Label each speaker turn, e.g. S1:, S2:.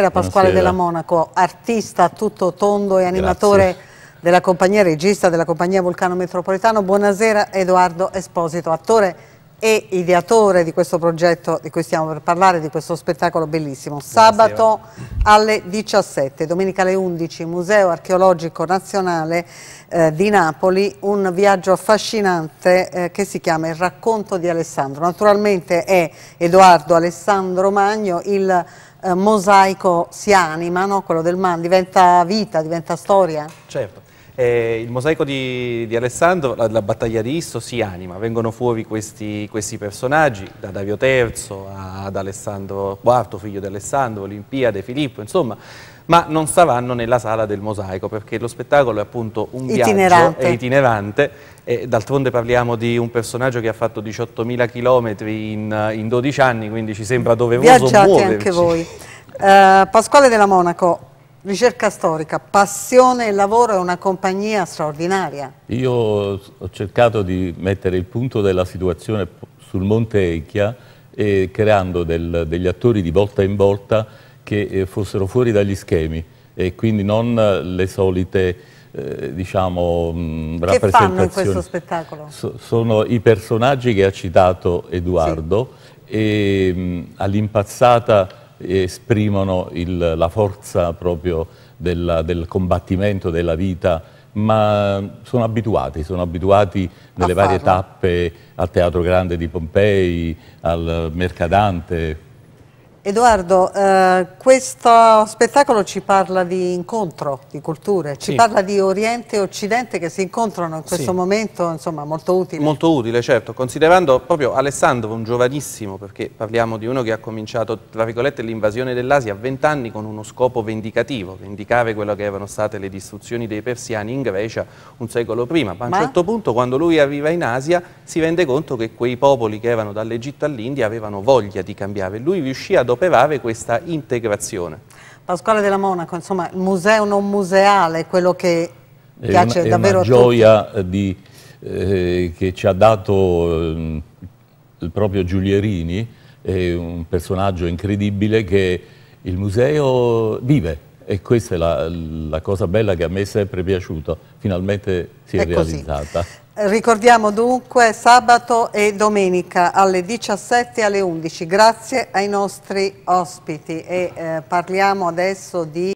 S1: Era Pasquale della Monaco, artista tutto tondo e animatore Grazie. della compagnia, regista della compagnia Vulcano Metropolitano. Buonasera Edoardo Esposito, attore e ideatore di questo progetto di cui stiamo per parlare, di questo spettacolo bellissimo. Sabato Buonasera. alle 17, domenica alle 11, Museo Archeologico Nazionale eh, di Napoli, un viaggio affascinante eh, che si chiama Il racconto di Alessandro. Naturalmente è Edoardo Alessandro Magno il eh, mosaico si anima, no? quello del man, diventa vita, diventa storia?
S2: Certo, eh, il mosaico di, di Alessandro, la, la, battaglia di Isso, si anima, vengono fuori questi, questi personaggi, da Davio III ad Alessandro IV, figlio di Alessandro, Olimpiade, Filippo, insomma, ma non staranno nella sala del mosaico perché lo spettacolo è appunto un itinerante. viaggio, è itinerante d'altronde parliamo di un personaggio che ha fatto 18.000 km in, in 12 anni, quindi ci sembra doveroso Viaggiate muoverci. anche voi.
S1: Uh, Pasquale della Monaco, Ricerca storica, passione e lavoro è una compagnia straordinaria.
S3: Io ho cercato di mettere il punto della situazione sul Monte Echia eh, creando del, degli attori di volta in volta che eh, fossero fuori dagli schemi e quindi non le solite eh, diciamo, mh, che fanno in questo spettacolo? So, sono i personaggi che ha citato Edoardo sì. e all'impazzata esprimono il, la forza proprio della, del combattimento della vita, ma sono abituati, sono abituati nelle varie tappe al Teatro Grande di Pompei, al Mercadante,
S1: Edoardo, eh, questo spettacolo ci parla di incontro di culture, ci sì. parla di Oriente e Occidente che si incontrano in questo sì. momento, insomma molto utile.
S2: Molto utile, certo, considerando proprio Alessandro, un giovanissimo, perché parliamo di uno che ha cominciato, tra virgolette, l'invasione dell'Asia a vent'anni con uno scopo vendicativo, vendicare quello che erano state le distruzioni dei persiani in Grecia un secolo prima, ma a un ma... certo punto quando lui arriva in Asia si rende conto che quei popoli che erano dall'Egitto all'India avevano voglia di cambiare, lui riuscì ad adoperare questa integrazione.
S1: Pasquale della Monaco, insomma, il museo non museale, è quello che è piace una, davvero a tutti. È una
S3: gioia di, eh, che ci ha dato eh, il proprio Giulierini, eh, un personaggio incredibile che il museo vive e questa è la, la, cosa bella che a me è sempre piaciuta, finalmente si è, è realizzata.
S1: Ricordiamo dunque sabato e domenica alle 17 e alle 11, grazie ai nostri ospiti e eh, parliamo adesso di...